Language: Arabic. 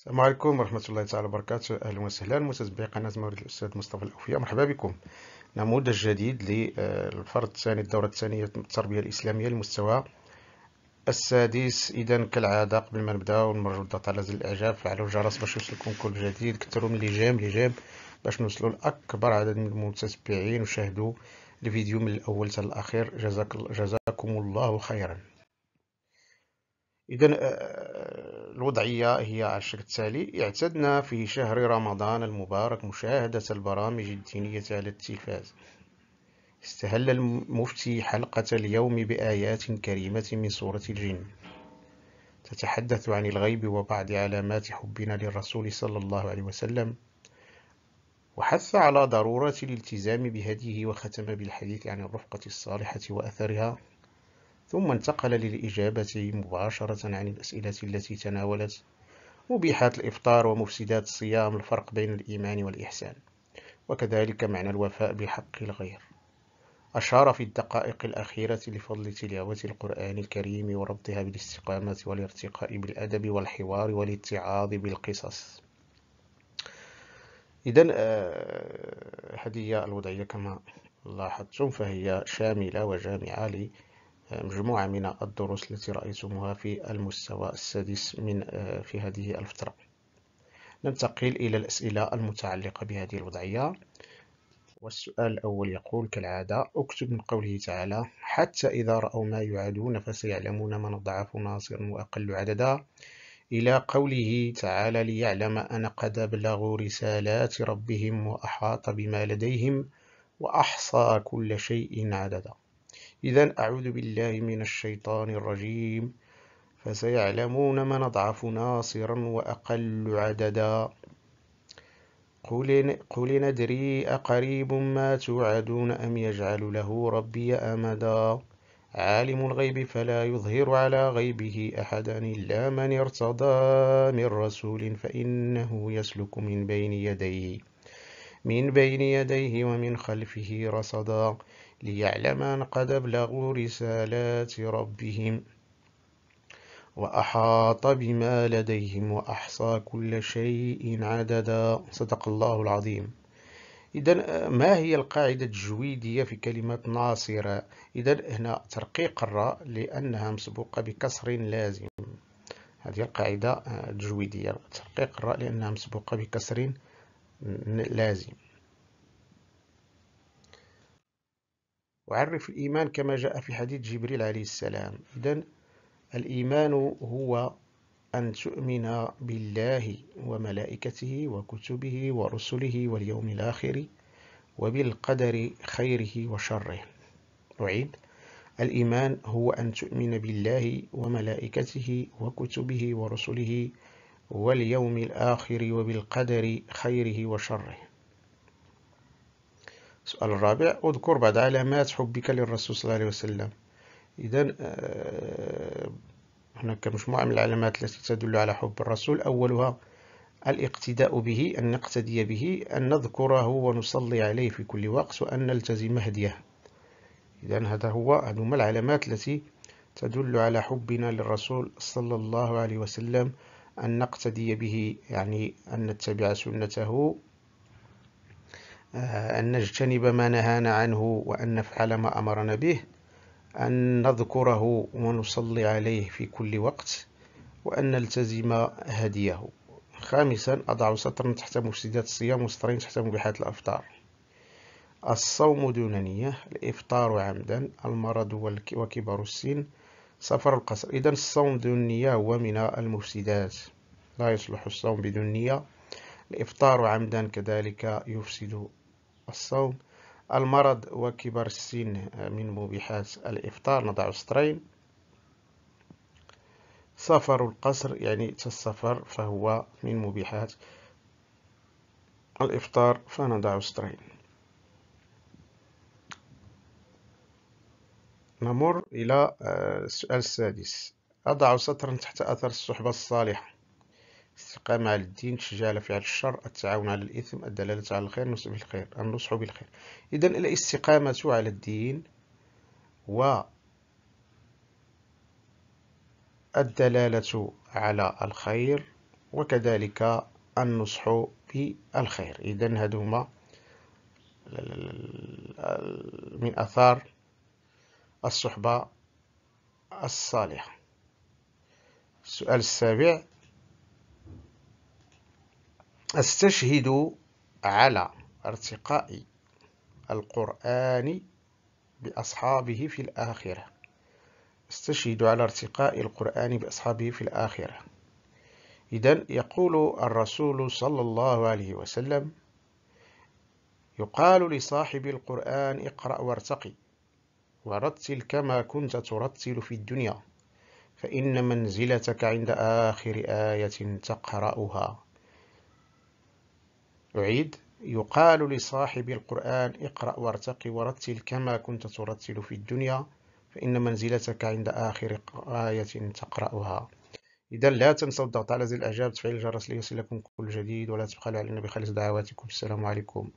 السلام عليكم ورحمة الله تعالى وبركاته أهلا وسهلا متابعي قناة مورد الأستاذ مصطفى الأوفية مرحبا بكم نموذج جديد للفرد آه، الثاني الدورة الثانية التربية الإسلامية المستوى السادس إذا كالعادة قبل ما نبداو نمرجو الضغط على زر الإعجاب فعلوا الجرس باش يوصلكم كل جديد كثروا من اللي ليجام باش نوصلوا لأكبر عدد من المتتبعين وشاهدوا الفيديو من الأول حتى الأخير جزاك جزاكم الله خيرا إذا آه، آه، الوضعية هي على الشكل التالي اعتدنا في شهر رمضان المبارك مشاهدة البرامج الدينية على التلفاز استهل المفتي حلقة اليوم بآيات كريمة من سورة الجن تتحدث عن الغيب وبعض علامات حبنا للرسول صلى الله عليه وسلم وحث على ضرورة الالتزام بهديه وختم بالحديث عن الرفقة الصالحة وأثرها ثم انتقل للإجابة مباشرة عن الأسئلة التي تناولت مبيحات الإفطار ومفسدات الصيام الفرق بين الإيمان والإحسان وكذلك معنى الوفاء بحق الغير أشار في الدقائق الأخيرة لفضل تلاوة القرآن الكريم وربطها بالاستقامة والارتقاء بالأدب والحوار والاتعاظ بالقصص إذا آه، هذه الوضعية كما لاحظتم فهي شاملة وجامعة لي مجموعة من الدروس التي رأيتموها في المستوى السادس من آه، في هذه الفترة ننتقل إلى الأسئلة المتعلقة بهذه الوضعية والسؤال الأول يقول كالعادة أكتب من قوله تعالى حتى إذا رأوا ما يعادون فسيعلمون من ضعف ناصر وأقل عددا إلى قوله تعالى ليعلم أن قد بلغوا رسالات ربهم وأحاط بما لديهم وأحصى كل شيء عددا إذا أعوذ بالله من الشيطان الرجيم فسيعلمون من أضعف ناصرا وأقل عددا قل, قل ندري أقريب ما توعدون أم يجعل له ربي أمدا عالم الغيب فلا يظهر على غيبه أحدا إلا من ارتضى من رسول فإنه يسلك من بين يديه من بين يديه ومن خلفه رصدا ليعلم أن قد أبلغوا رسالات ربهم وأحاط بما لديهم وأحصى كل شيء عددا صدق الله العظيم إذا ما هي القاعدة التجويدية في كلمة ناصرة إذا هنا ترقيق الراء لأنها مسبوقة بكسر لازم هذه القاعدة آه، التجويدية ترقيق الراء لأنها مسبوقة بكسر لازم وعرف الإيمان كما جاء في حديث جبريل عليه السلام إذا الإيمان هو أن تؤمن بالله وملائكته وكتبه ورسله واليوم الآخر وبالقدر خيره وشره أعيد الإيمان هو أن تؤمن بالله وملائكته وكتبه ورسله واليوم الآخر وبالقدر خيره وشره السؤال الرابع اذكر بعض علامات حبك للرسول صلى الله عليه وسلم إذا آه، هناك مجموعة من العلامات التي تدل على حب الرسول أولها الاقتداء به أن نقتدي به أن نذكره ونصلي عليه في كل وقت وأن نلتزم هديه إذا هذا هو هذوما العلامات التي تدل على حبنا للرسول صلى الله عليه وسلم أن نقتدي به يعني أن نتبع سنته آه، أن نجتنب ما نهانا عنه وأن نفعل ما أمرنا به أن نذكره ونصلي عليه في كل وقت وأن نلتزم هديه خامسا أضع سطرا تحت مفسدات الصيام وسطرين تحت مبيحات الأفطار الصوم دون نية الإفطار عمدا المرض وكبر السن سفر القصر إذا الصوم دون نية هو من المفسدات لا يصلح الصوم بدون نية الإفطار عمدا كذلك يفسد الصوم المرض وكبر السن آه، من مبيحات الإفطار نضع سترين سفر القصر يعني السفر فهو من مبيحات الإفطار فنضع سترين نمر إلى آه، السؤال السادس أضع سطرا تحت أثر الصحبة الصالحة الاستقامة على الدين الشجاعة على فعل الشر التعاون على الإثم الدلالة على الخير النصح بالخير النصح بالخير إذا الاستقامة على الدين و الدلالة على الخير وكذلك النصح بالخير إذا هادو هما من أثار الصحبة الصالحة السؤال السابع أستشهد على ارتقاء القرآن بأصحابه في الآخرة استشهد على ارتقاء القرآن بأصحابه في الآخرة إذا يقول الرسول صلى الله عليه وسلم يقال لصاحب القرآن اقرأ وارتقي ورتل كما كنت ترتل في الدنيا فإن منزلتك عند آخر آية تقرأها أعيد يقال لصاحب القرآن اقرأ وارتقي ورتل كما كنت ترتل في الدنيا فإن منزلتك عند آخر آية تقرأها إذا لا تنسوا الضغط على زر الإعجاب وتفعيل الجرس ليصلكم كل جديد ولا تبخلوا علينا بخالص دعواتكم السلام عليكم